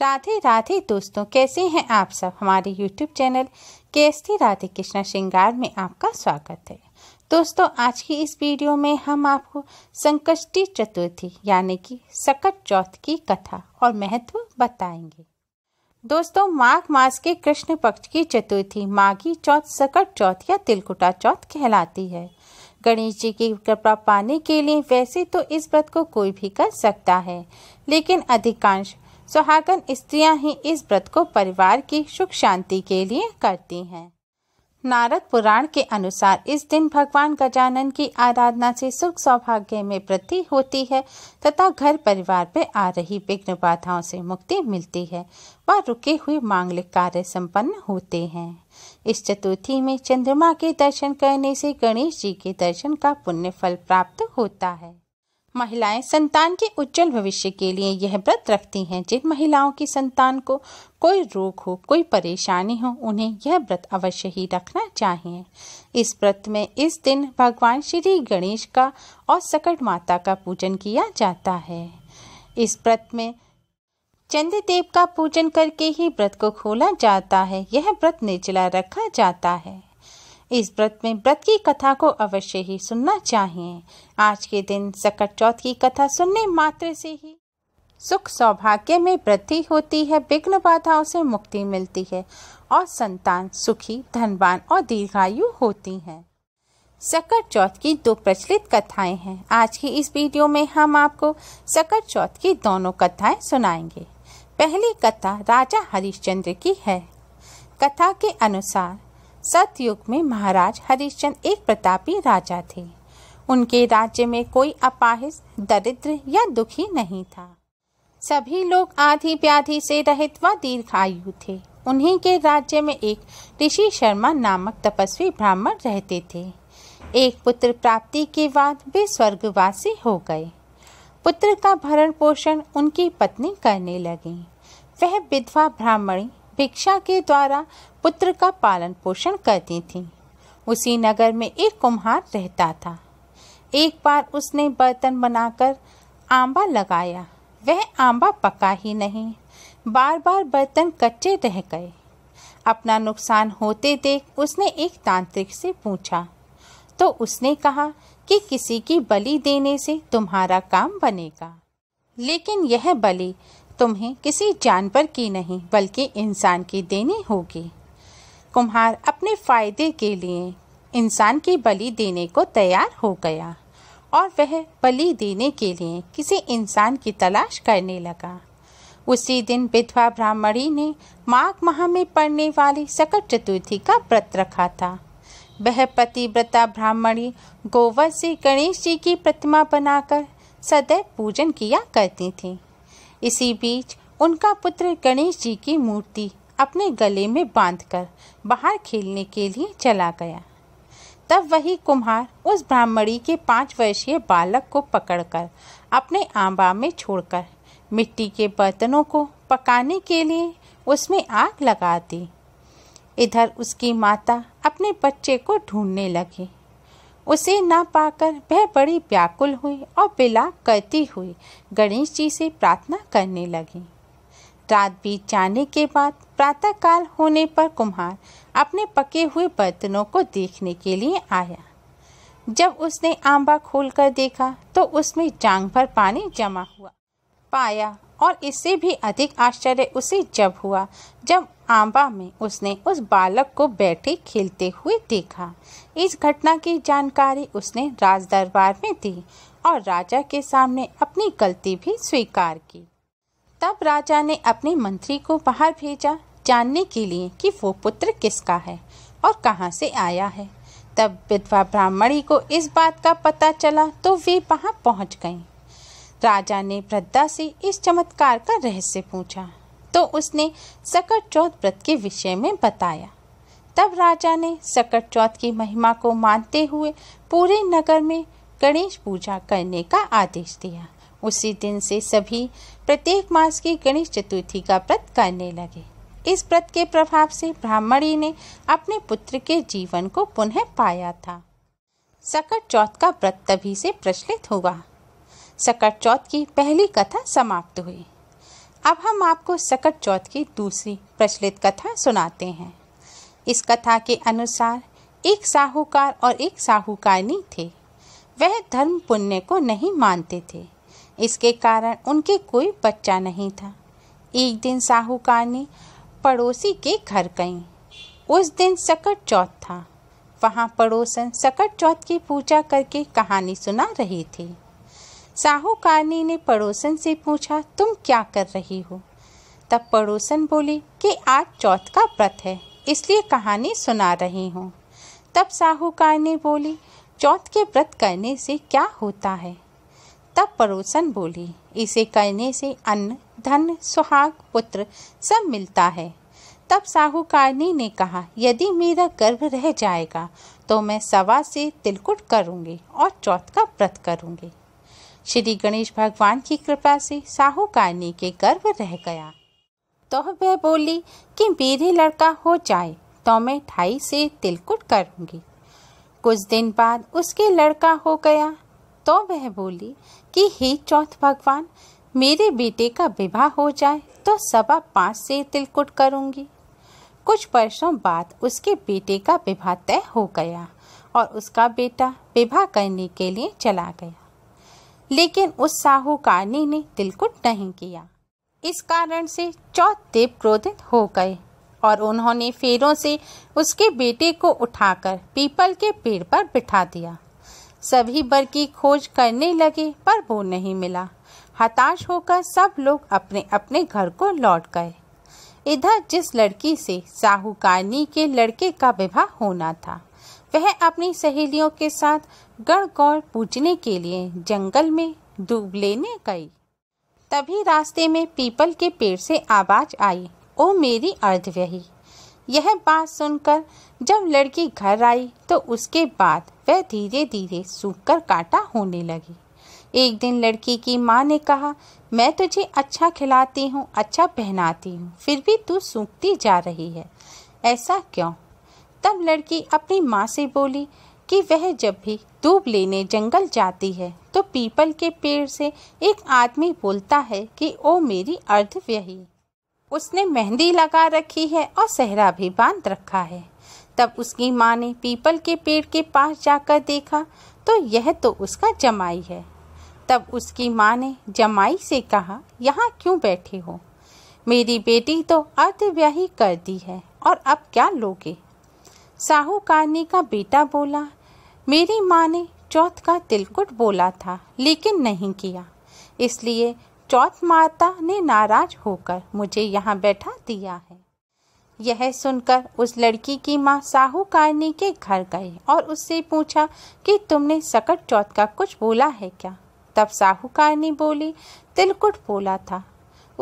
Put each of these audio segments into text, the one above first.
राधे राधे दोस्तों कैसे हैं आप सब हमारे यूट्यूब चैनल केसती राधे कृष्णा श्रृंगार में आपका स्वागत है दोस्तों आज की इस वीडियो में हम आपको संकष्टी चतुर्थी यानी कि सकट चौथ की कथा और महत्व बताएंगे दोस्तों माघ मास के कृष्ण पक्ष की चतुर्थी माघी चौथ सकट चौथ या तिलकुटा चौथ कहलाती है गणेश जी की कृपा पाने के लिए वैसे तो इस व्रत को कोई भी कर सकता है लेकिन अधिकांश सुहागन स्त्रियां ही इस व्रत को परिवार की सुख शांति के लिए करती हैं नारद पुराण के अनुसार इस दिन भगवान गजानन की आराधना से सुख सौभाग्य में वृद्धि होती है तथा घर परिवार पे आ रही विघ्न बाधाओं से मुक्ति मिलती है व रुके हुए मांगलिक कार्य संपन्न होते हैं इस चतुर्थी में चंद्रमा के दर्शन करने से गणेश जी के दर्शन का पुण्य फल प्राप्त होता है महिलाएं संतान के उज्जवल भविष्य के लिए यह व्रत रखती हैं जिन महिलाओं की संतान को कोई रोग हो कोई परेशानी हो उन्हें यह व्रत अवश्य ही रखना चाहिए इस व्रत में इस दिन भगवान श्री गणेश का और सकट माता का पूजन किया जाता है इस व्रत में चंद्रदेव का पूजन करके ही व्रत को खोला जाता है यह व्रत निचला रखा जाता है इस व्रत में व्रत की कथा को अवश्य ही सुनना चाहिए आज के दिन सकट चौथ की कथा सुनने मात्र से ही सुख सौभाग्य में वृद्धि होती है विघ्न बाधाओं से मुक्ति मिलती है और संतान सुखी धनवान और दीर्घायु होती हैं सकट चौथ की दो प्रचलित कथाएं हैं आज की इस वीडियो में हम आपको सकट चौथ की दोनों कथाएं सुनाएंगे पहली कथा राजा हरिश्चंद्र की है कथा के अनुसार सतयुग में महाराज हरिश्चंद एक प्रतापी राजा थे उनके राज्य में कोई अपाहिज दरिद्र या दुखी नहीं था सभी लोग आधी व्याधि से रहित व दीर्घायु थे उन्हीं के राज्य में एक ऋषि शर्मा नामक तपस्वी ब्राह्मण रहते थे एक पुत्र प्राप्ति के बाद वे स्वर्गवासी हो गए पुत्र का भरण पोषण उनकी पत्नी करने लगी वह विधवा ब्राह्मणी भिक्षा के द्वारा पुत्र का पालन पोषण करती थी उसी नगर में एक कुम्हार रहता था एक बार उसने बर्तन बनाकर आंबा लगाया वह आंबा पका ही नहीं बार बार बर्तन कच्चे रह गए अपना नुकसान होते देख उसने एक तांत्रिक से पूछा तो उसने कहा कि किसी की बलि देने से तुम्हारा काम बनेगा लेकिन यह बलि तुम्हें किसी जानवर की नहीं बल्कि इंसान की देनी होगी कुम्हार अपने फायदे के लिए इंसान की बलि देने को तैयार हो गया और वह बलि देने के लिए किसी इंसान की तलाश करने लगा उसी दिन विधवा ब्राह्मणी ने माघ माह में पड़ने वाली सकट चतुर्थी का व्रत रखा था वह पतिव्रता ब्राह्मणी गोवर से गणेश जी की प्रतिमा बनाकर सदैव पूजन किया करती थी इसी बीच उनका पुत्र गणेश जी की मूर्ति अपने गले में बांधकर बाहर खेलने के लिए चला गया तब वही कुम्हार उस ब्राह्मणी के पाँच वर्षीय बालक को पकड़कर अपने आंबा में छोड़कर मिट्टी के बर्तनों को पकाने के लिए उसमें आग लगा दी इधर उसकी माता अपने बच्चे को ढूंढने लगी उसे ना पाकर वह बड़ी व्याकुल हुई और बिलाप करती हुई गणेश जी से प्रार्थना करने लगी रात बीत जाने के बाद प्रातःकाल होने पर कुम्हार अपने पके हुए बर्तनों को देखने के लिए आया जब उसने आंबा खोलकर देखा तो उसमें जांग भर पानी जमा हुआ पाया और इससे भी अधिक आश्चर्य उसे जब हुआ जब आंबा में उसने उस बालक को बैठे खेलते हुए देखा इस घटना की जानकारी उसने राज दरबार में दी और राजा के सामने अपनी गलती भी स्वीकार की तब राजा ने अपने मंत्री को बाहर भेजा जानने के लिए कि वो पुत्र किसका है और कहाँ से आया है तब विधवा ब्राह्मणी को इस बात का पता चला तो वे वहाँ पहुँच गईं राजा ने वृद्धा से इस चमत्कार का रहस्य पूछा तो उसने सकट चौथ व्रत के विषय में बताया तब राजा ने सकट चौथ की महिमा को मानते हुए पूरे नगर में गणेश पूजा करने का आदेश दिया उसी दिन से सभी प्रत्येक मास की गणेश चतुर्थी का व्रत करने लगे इस व्रत के प्रभाव से ब्राह्मणी ने अपने पुत्र के जीवन को पुनः पाया था सकट चौथ का व्रत तभी से प्रचलित हुआ सकट चौथ की पहली कथा समाप्त हुई अब हम आपको सकट चौथ की दूसरी प्रचलित कथा सुनाते हैं इस कथा के अनुसार एक साहूकार और एक साहूकारनी थे वह धर्म पुण्य को नहीं मानते थे इसके कारण उनके कोई बच्चा नहीं था एक दिन साहूकारनी पड़ोसी के घर गई उस दिन सकट चौथ था वहाँ पड़ोसन सकट चौथ की पूजा करके कहानी सुना रही थी साहूकारनी ने पड़ोसन से पूछा तुम क्या कर रही हो तब पड़ोसन बोली कि आज चौथ का व्रत है इसलिए कहानी सुना रही हूँ तब साहूकार ने बोली चौथ के व्रत करने से क्या होता है तब पड़ोसन बोली इसे करने से अन्न धन सुहाग पुत्र सब मिलता है तब साहूकारनी ने कहा यदि मेरा गर्भ रह जाएगा तो मैं सवा से तिलकुट करूँगी और चौथ का व्रत करूँगी श्री गणेश भगवान की कृपा से साहूकारनी के गर्व रह गया तो वह बोली कि मेरे लड़का हो जाए तो मैं ढाई से तिलकुट करूंगी कुछ दिन बाद उसके लड़का हो गया तो वह बोली कि हे चौथ भगवान मेरे बेटे का विवाह हो जाए तो सवा पाँच से तिलकुट करूंगी कुछ वर्षों बाद उसके बेटे का विवाह तय हो गया और उसका बेटा विवाह करने के लिए चला गया लेकिन उस साहूकारनी ने तिलकुट नहीं किया इस कारण से चौथ देव क्रोधित हो गए और उन्होंने फेरों से उसके बेटे को उठाकर पीपल के पेड़ पर बिठा दिया सभी बर की खोज करने लगे पर वो नहीं मिला हताश होकर सब लोग अपने अपने घर को लौट गए इधर जिस लड़की से साहूकारनी के लड़के का विवाह होना था वह अपनी सहेलियों के साथ गढ़गौर पूजने के लिए जंगल में डूब लेने गई तभी रास्ते में पीपल के पेड़ से आवाज़ आई ओ मेरी अर्धव्यही यह बात सुनकर जब लड़की घर आई तो उसके बाद वह धीरे धीरे सूख कर काटा होने लगी एक दिन लड़की की माँ ने कहा मैं तुझे अच्छा खिलाती हूँ अच्छा पहनाती हूँ फिर भी तू सूखती जा रही है ऐसा क्यों तब लड़की अपनी माँ से बोली कि वह जब भी दूब लेने जंगल जाती है तो पीपल के पेड़ से एक आदमी बोलता है कि ओ मेरी अर्धव्यही उसने मेहंदी लगा रखी है और सहरा भी बांध रखा है तब उसकी माँ ने पीपल के पेड़ के पास जाकर देखा तो यह तो उसका जमाई है तब उसकी माँ ने जमाई से कहा यहाँ क्यों बैठे हो मेरी बेटी तो अर्धव्याही कर दी है और अब क्या लोगे साहूकारनी का बेटा बोला मेरी माँ ने चौथ का तिलकुट बोला था लेकिन नहीं किया इसलिए चौथ माता ने नाराज होकर मुझे यहाँ बैठा दिया है यह सुनकर उस लड़की की माँ साहूकारनी के घर गई और उससे पूछा कि तुमने सकट चौथ का कुछ बोला है क्या तब साहूकारनी बोली तिलकुट बोला था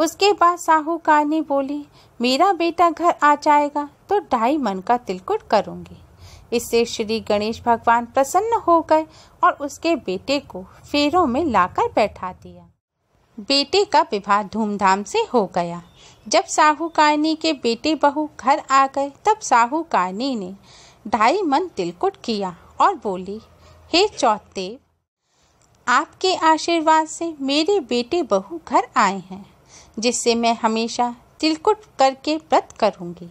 उसके बाद साहूकार ने बोली मेरा बेटा घर आ जाएगा तो ढाई मन का तिलकुट करूंगी इससे श्री गणेश भगवान प्रसन्न हो गए और उसके बेटे को फेरों में लाकर बैठा दिया बेटे का विवाह धूमधाम से हो गया जब साहूकारनी के बेटे बहू घर आ गए तब साहूकारनी ने ढाई मन तिलकुट किया और बोली हे चौथे आपके आशीर्वाद से मेरे बेटे बहू घर आए हैं जिससे मैं हमेशा तिलकुट करके व्रत करूंगी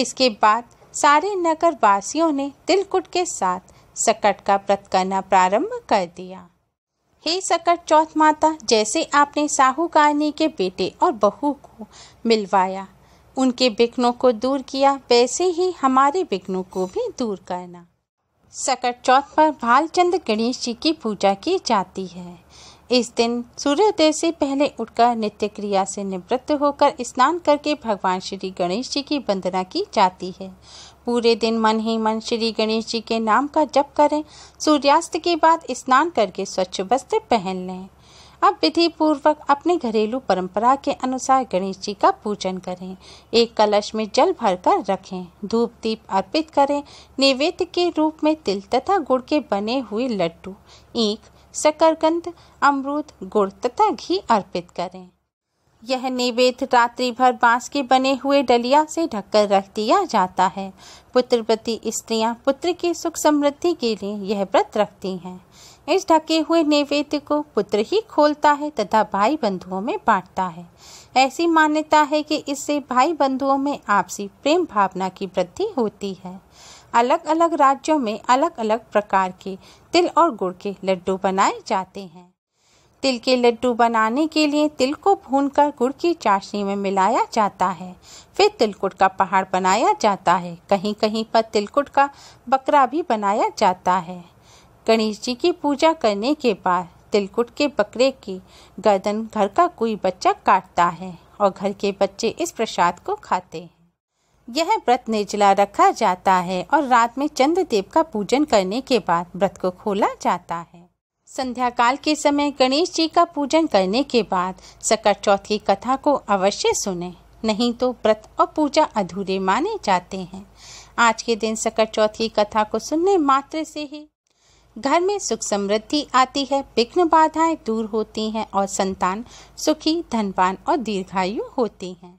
इसके बाद सारे नगर वासियों ने तिलकुट के साथ सकट का व्रत करना प्रारंभ कर दिया हे सकट चौथ माता जैसे आपने साहूकारनी के बेटे और बहू को मिलवाया उनके विघ्नों को दूर किया वैसे ही हमारे विघ्नों को भी दूर करना सकट चौथ पर भालचंद गणेश जी की पूजा की जाती है इस दिन सूर्योदय से पहले उठकर नित्य क्रिया से निवृत्त होकर स्नान करके भगवान श्री गणेश जी की वंदना की जाती है पूरे दिन मन ही मन श्री गणेश जी के नाम का जप करें सूर्यास्त के बाद स्नान करके स्वच्छ वस्त्र पहन लें अब विधि पूर्वक अपने घरेलू परंपरा के अनुसार गणेश जी का पूजन करें एक कलश में जल भर कर रखें धूप दीप अर्पित करें नैवेद्य के रूप में तिल तथा गुड़ के बने हुए लड्डू ईख शकरकंद अमरूद गुड़ तथा घी अर्पित करें यह निवेद रात्रि भर बांस के बने हुए डलिया से ढककर रख दिया जाता है पुत्रवती स्त्रियां पुत्र की सुख समृद्धि के लिए यह व्रत रखती हैं इस ढके हुए नैवेद्य को पुत्र ही खोलता है तथा भाई बंधुओं में बांटता है ऐसी मान्यता है कि इससे भाई बंधुओं में आपसी प्रेम भावना की वृद्धि होती है अलग अलग राज्यों में अलग अलग प्रकार के तिल और गुड़ के लड्डू बनाए जाते हैं तिल के लड्डू बनाने के लिए तिल को भूनकर गुड़ की चाशनी में मिलाया जाता है फिर तिलकुट का पहाड़ बनाया जाता है कहीं कहीं पर तिलकुट का बकरा भी बनाया जाता है गणेश जी की पूजा करने के बाद तिलकुट के बकरे की गर्दन घर का कोई बच्चा काटता है और घर के बच्चे इस प्रसाद को खाते हैं यह व्रत निर्जला रखा जाता है और रात में चंद्र देव का पूजन करने के बाद व्रत को खोला जाता है संध्या काल के समय गणेश जी का पूजन करने के बाद सकर चौथ की कथा को अवश्य सुने नहीं तो व्रत और पूजा अधूरे माने जाते हैं आज के दिन सकर चौथ की कथा को सुनने मात्र से ही घर में सुख समृद्धि आती है विघ्न बाधाएं दूर होती हैं और संतान सुखी धनवान और दीर्घायु होती हैं